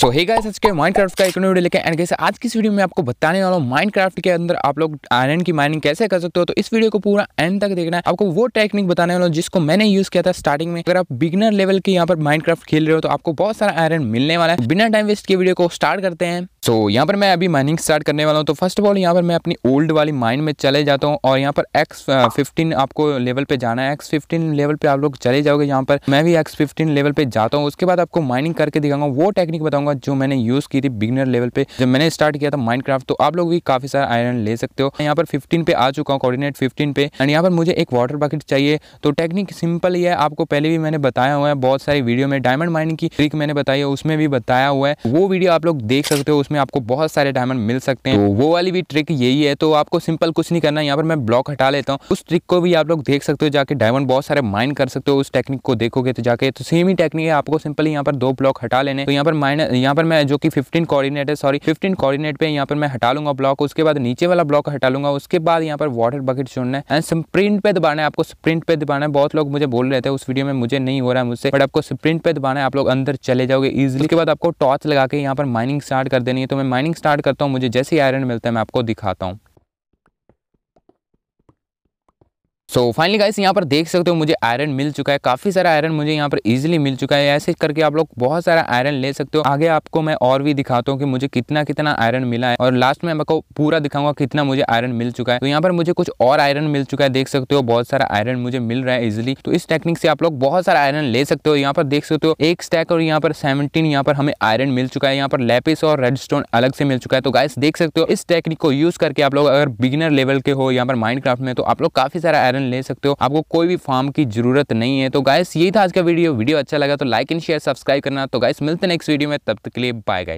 सो hey guys आज के Minecraft का एक वीडियो लेके एंड गाइस आज की वीडियो में आपको बताने वाला हूँ माइनक्राफ्ट के अंदर आप लोग आयरन की माइनिंग कैसे कर सकते हो तो इस वीडियो को पूरा एंड तक देखना है आपको वो टेक्निक बताने वाला हूँ जिसको मैंने यूज किया था स्टार्टिंग में अगर आप बिगनर लेवल के यहाँ पर माइनक्राफ्ट खेल रहे हो तो आपको बहुत सारा आयरन मिलने वाला है बिना टाइम वेस्ट के वीडियो को स्टार्ट करते हैं सो so, यहाँ पर मैं अभी माइनिंग स्टार्ट करने वाला हूँ तो फर्स्ट ऑफ ऑल यहाँ पर मैं अपनी ओल्ड वाली माइन में चले जाता हूँ और यहाँ पर एक्स फिफ्टीन uh, आपको लेवल पे जाना है एक्स फिफ्टीन लेवल पे आप लोग चले जाओगे यहाँ पर मैं भी एक्स फिफ्टीन लेवल पे जाता हूँ उसके बाद आपको माइनिंग करके दिखाऊंगा वो टेक्निक बताऊंगा जो मैंने यूज़ की थी बिगनर लेवल पे जब मैंने स्टार्ट किया था माइंड तो आप लोग भी काफ़ी सारा आयरन ले सकते हो यहाँ पर फिफ्टीन पे आ चुका हूँ कॉर्डिनेट फिफ्टीन पे एंड यहाँ पर मुझे एक वाटर बकेट चाहिए तो टेक्निक सिंपल ही है आपको पहले भी मैंने बताया हुआ है बहुत सारी वीडियो में डायमंड माइनिंग की ट्रिक मैंने बताई है उसमें भी बताया हुआ है वो वीडियो आप लोग देख सकते हो उसमें में आपको बहुत सारे डायमंड मिल सकते हैं तो वो वाली भी ट्रिक यही है तो आपको सिंपल कुछ नहीं करना यहाँ पर मैं ब्लॉक हटा लेता हूँ उस ट्रिक को भी आप लोग देख सकते हो जाके डायमंड बहुत सारे माइन कर सकते हो उस टेक्निक को देखोगे तो जाके तो सेम ही टेक्निक है आपको सिंपल यहाँ पर दो ब्लॉक हटा लेने तो यहाँ पर माइन यहाँ पर मैं जो कि फिफ्टीन कॉर्डिनेट है सॉरी फिफ्टीन कॉर्डिनेट पे यहाँ पर मैं हटा लूंगा ब्लॉक उसके बाद नीचे वाला ब्लॉक हटा लूंगा उसके बाद यहाँ पर वाटर बकेट छोड़ना है एंड स्प्रिंट पे दबाना है आपको स्प्रिंट पे दबाना है बहुत लोग मुझे बोल रहे थे उस वीडियो में मुझे नहीं हो रहा है मुझसे बट आपको स्प्रिंट पे दबाना है आप लोग अंदर चले जाओगे इजिली के बाद आपको टॉर्च लगा के यहाँ पर माइनिंग स्टार्ट कर देनी तो मैं माइनिंग स्टार्ट करता हूँ मुझे जैसे ही आयरन मिलता है मैं आपको दिखाता हूँ सो फाइनली गाइस यहाँ पर देख सकते हो मुझे आयरन मिल चुका है काफ़ी सारा आयरन मुझे यहाँ पर इजीली मिल चुका है ऐसे करके आप लोग बहुत सारा आयरन ले सकते हो आगे आपको मैं और भी दिखाता हूँ कि मुझे कितना कितना आयरन मिला है और लास्ट में आपको पूरा दिखाऊंगा कितना मुझे आयरन मिल चुका है तो यहाँ पर मुझे कुछ और आयरन मिल चुका है देख सकते हो बहुत सारा आयरन मुझे मिल रहा है इजिली तो इस टेक्निक से आप लोग बहुत सारा आयरन ले सकते हो यहाँ पर देख सकते हो एक स्टैक और यहाँ पर सेवनटीन यहाँ पर हमें आयरन मिल चुका है यहाँ पर लेपिस और रेड अलग से मिल चुका है तो गाइस देख सकते हो इस टेक्निक को यूज करके आप लोग अगर बिगिनर लेवल के हो यहाँ पर माइंड में तो आप लोग काफी सारा आयरन एप्लीकेशन ले सकते हो आपको कोई भी फॉर्म की जरूरत नहीं है तो गाइस यही था आज का वीडियो वीडियो अच्छा लगा तो लाइक एंड शेयर सब्सक्राइब करना तो गाइस मिलते नेक्स्ट वीडियो में तब तक के लिए बाय गाइस